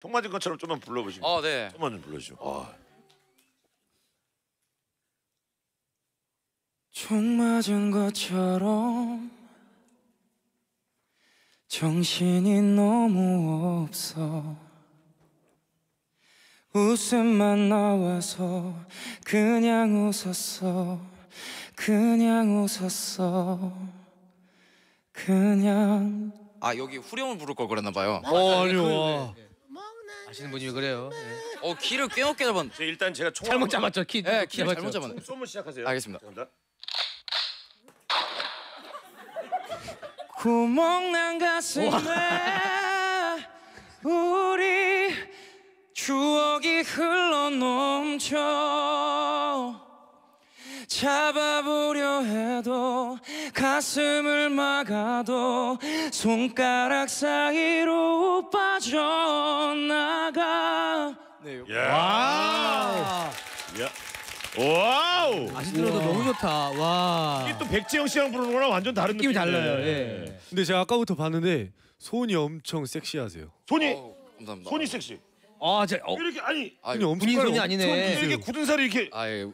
통 맞은 것처럼 좀만 불러보시면. 어, 네. 좀만 좀 불러주죠. 아. 총 맞은 것처럼 정신이 너무 없어 웃음만 나와서 그냥 웃었어 그냥 웃었어 그냥 아 여기 후렴을 부를 걸 그랬나 봐요. 어 아니요. 와. 아, 네, 아시는 분이 그래요. 예. 어 키를 꽤 높게 잡았. 제 일단 제가 총 잘못 잡았죠 키. 예, 키를 잘못 잡았네. 쏘면 시작하세요. 알겠습니다 구멍난 가슴에 우리 추억이 흘러 넘쳐 잡아보려 해도 가슴을 막아도 손가락 사이로 빠져나가 네, 와 예. 와우 아시 예. 들어도 너무 좋다 와 이게 또 백지영 씨랑 부르는 거랑 완전 다른 느낌이 달라요 예. 네. 근데 제가 아까부터 봤는데 손이 엄청 섹시하세요 손이 어, 감사합니다. 손이 섹시 아, 제, 어, 이렇게 아니 아니 군인 손이 아니네. 이렇게 굳은 살이 이렇게 아예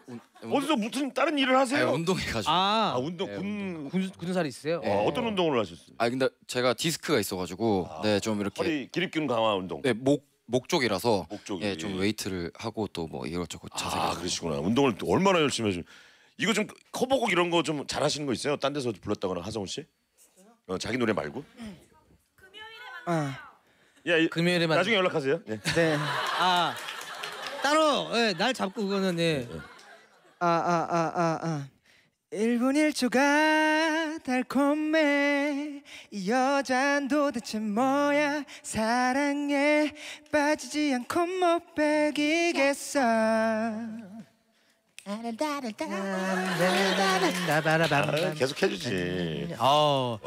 어디서 무슨 다른 일을 하세요? 운동해가지고. 아, 아 운동 네, 군 군, 군살이 있으세요? 네. 아, 어떤 운동을 하셨어요? 아 근데 제가 디스크가 있어가지고 아, 네좀 이렇게 허리 기립근 강화 운동. 네목 목 쪽이라서 목 쪽이 예, 좀 웨이트를 하고 또 뭐 이것저것 자세. 아 그러시구나. 운동을 얼마나 열심히 하시? 이거 좀 커버곡 이런 거 좀 잘하시는 거 있어요? 딴 데서 불렀다거나 하성훈 씨? 어, 자기 노래 말고? 응. 네. 금요일에 만나요. 아. 예, 금요일에만 나중에 연락하세요. 예. 네. 네. 네. 아. 아 따로 예, 날 잡고 그거는 예. 아아아아 네, 아, 아, 아, 1분 아, 아. 1초가 달콤해 이 여잔 도대체 뭐야 사랑에 빠지지 않고 못 빼기겠어 계속 해주지. 어.